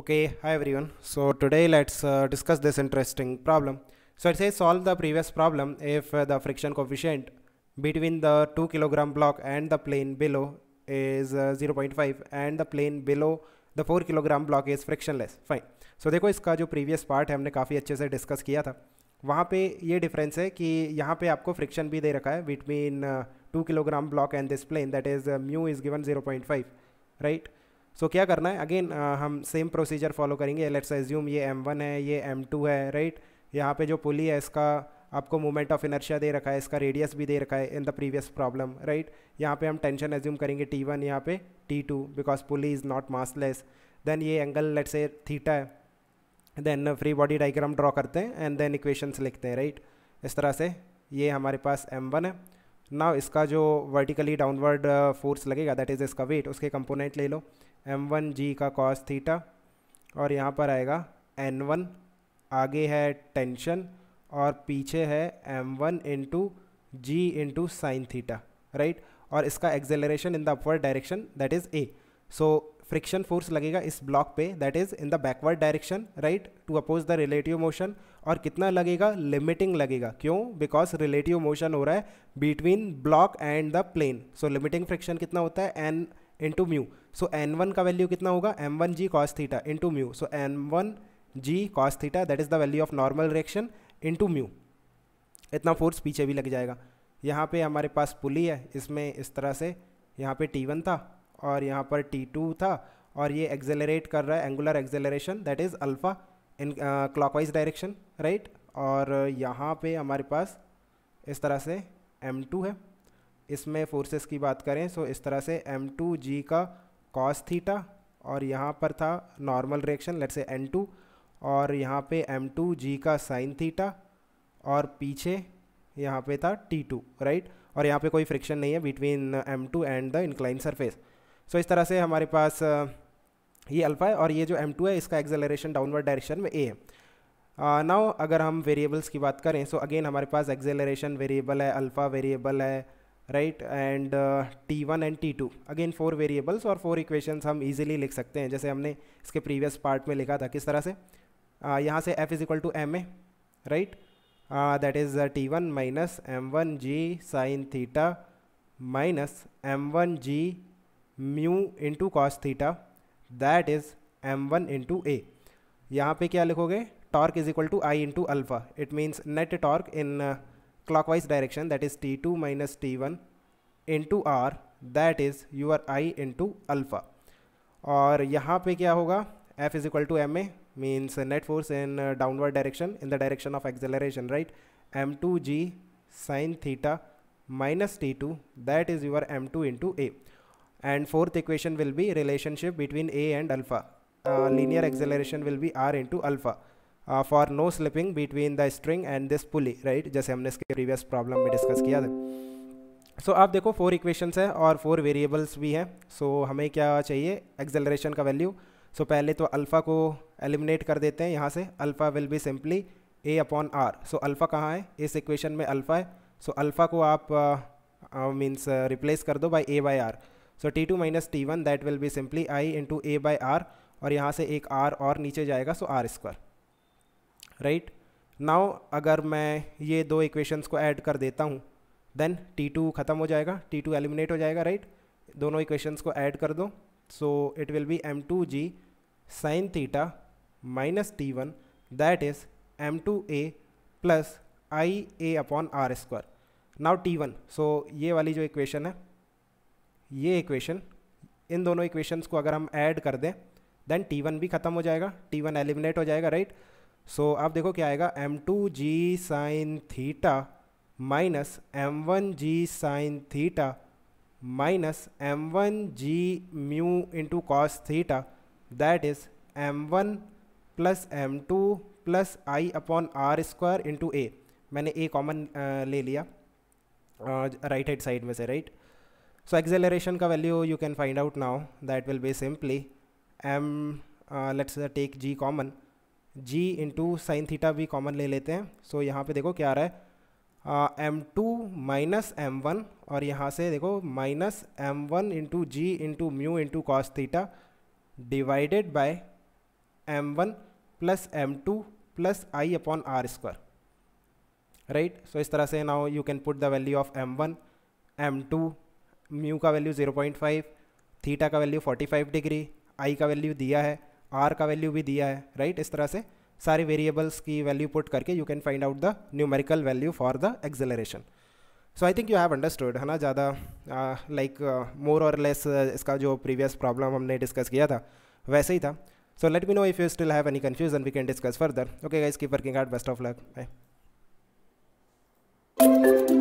Okay, hi everyone. So today let's uh, discuss this interesting problem. So it says solve the previous problem if uh, the friction coefficient between the 2 kilogram block and the plane below is uh, 0.5 and the plane below the four kilogram block is frictionless fine so देखो इसका जो previous part है हमने काफ़ी अच्छे से discuss किया था वहाँ पे ये डिफरेंस है कि यहाँ पे आपको फ्रिक्शन भी दे रखा है between two kilogram block and this plane that is mu is given 0.5 right? So so, क्या करना है अगेन uh, हम सेम प्रोसीजर फॉलो करेंगे लेट्स एज्यूम ये एम वन है ये एम टू है राइट right? यहाँ पे जो पुली है इसका आपको मोमेंट ऑफ इनर्शिया दे रखा है इसका रेडियस भी दे रखा है in the previous problem right यहाँ पे हम टेंशन एज्यूम करेंगे टी वन यहाँ पे T two because pulley is not massless then ये एंगल लेट से थीटा है then free body diagram draw करते हैं एंड देन इक्वेशंस लिखते हैं राइट right? इस तरह से ये हमारे पास एम वन है नाउ इसका जो वर्टिकली डाउनवर्ड फोर्स लगेगा दैट इज़ इसका वेट उसके कंपोनेंट ले लो एम वन जी का कॉस थीटा और यहाँ पर आएगा एन वन आगे है टेंशन और पीछे है M one into G into sine theta right और इसका acceleration in the upward direction that is A so friction force लगेगा इस ब्लॉक पे that is in the backward direction right to oppose the relative motion और कितना लगेगा limiting लगेगा क्यों बिकॉज रिलेटिव मोशन हो रहा है between block and the plane so limiting friction कितना होता है N into mu so N one का वैल्यू कितना होगा M one G cos theta into mu so M one G cos theta that is the value of normal reaction into mu इतना force पीछे भी लग जाएगा यहाँ पे हमारे पास पुली है इसमें इस तरह से यहाँ पे टी वन था और यहाँ पर टी टू था और ये एक्जेलरेट कर रहा है angular acceleration that is alpha in wise direction right और यहाँ पे हमारे पास इस तरह से एम टू है इसमें फोर्सेस की बात करें सो इस तरह से एम टू जी का कॉस थीटा और यहाँ पर था normal reaction let say N two और यहाँ पे एम टू जी का साइन थीटा और पीछे यहाँ पे था टी टू राइट और यहाँ पे कोई फ्रिक्शन नहीं है between M two and the incline surface so इस तरह से हमारे पास uh, ये अल्फ़ा है और ये जो एम टू है इसका एक्सेलरेशन डाउनवर्ड डायरेक्शन में ए है नाउ uh, अगर हम वेरिएबल्स की बात करें सो so अगेन हमारे पास एक्सेलरेशन वेरिएबल है अल्फ़ा वेरिएबल है right and T one and T two again four variables और फोर इक्वेशंस हम इजीली लिख सकते हैं जैसे हमने इसके प्रीवियस पार्ट में लिखा था किस तरह से uh, यहाँ से F is equal to M A right that is T one minus M one G sine theta minus M one G mu into cos theta that is M one into A यहाँ पर क्या लिखोगे torque is equal to I into alpha it means net torque in clockwise direction that is t2 minus t1 into r that is your i into alpha Or यहाँ पे क्या होगा f is equal to ma means net force in uh, downward direction in the direction of acceleration right m2g sine theta minus t2 that is your m2 into a and fourth equation will be relationship between a and alpha uh, linear acceleration will be r into alpha for no slipping between the string and this pulley right जैसे हमने इसके previous problem में discuss किया था सो so, आप देखो four equations है और फोर वेरिएबल्स भी हैं सो so, हमें क्या चाहिए एक्सेलरेशन का वैल्यू सो so, पहले तो अल्फ़ा को एलिमिनेट कर देते हैं यहाँ से alpha will be simply A upon R so alpha कहाँ है इस इक्वेशन में अल्फ़ा है सो so, अल्फ़ा को आप means uh, replace uh, uh कर दो by A by R so T two minus T one that will be simply I into A by R और यहाँ से एक आर और नीचे जाएगा so R square right now अगर मैं ये दो इक्वेशंस को ऐड कर देता हूँ देन टी टू ख़त्म हो जाएगा टी टू एलिमिनेट हो जाएगा राइट right? दोनों इक्वेशंस को ऐड कर दो so it will be M two G sine theta minus T one that is M two A plus I A upon R square now T one so ये वाली जो equation है ये equation in दोनों equations को अगर हम add कर दें देन टी वन भी ख़त्म हो जाएगा टी वन एलिमिनेट हो जाएगा राइट right? सो so, आप देखो क्या आएगा M two G sine theta minus M one G sine theta minus M one G mu into cos theta that is M one plus M two plus I upon R square into A मैंने A common uh, ले लिया right hand side में से right so acceleration का value you can find out now that will be simply M let's take G common G into sine theta भी common ले लेते हैं सो so, यहाँ पे देखो क्या आ रहा है M two minus M one और यहाँ से देखो minus M one into G into mu into cos theta divided by M one plus M two plus I upon R square right so इस तरह से now you can put the value of M one M two mu का value zero point five theta का value forty five degree I का value दिया है are का value भी दिया है राइट right? इस तरह से सारे वेरिएबल्स की वैल्यू पुट करके you can find out the numerical value for the acceleration so I think you have understood है ना ज़्यादा लाइक मोर और लेस इसका जो प्रीवियस प्रॉब्लम हमने डिस्कस किया था वैसे ही था so let me know if you still have any confusion we can discuss further okay guys keep working out best of luck bye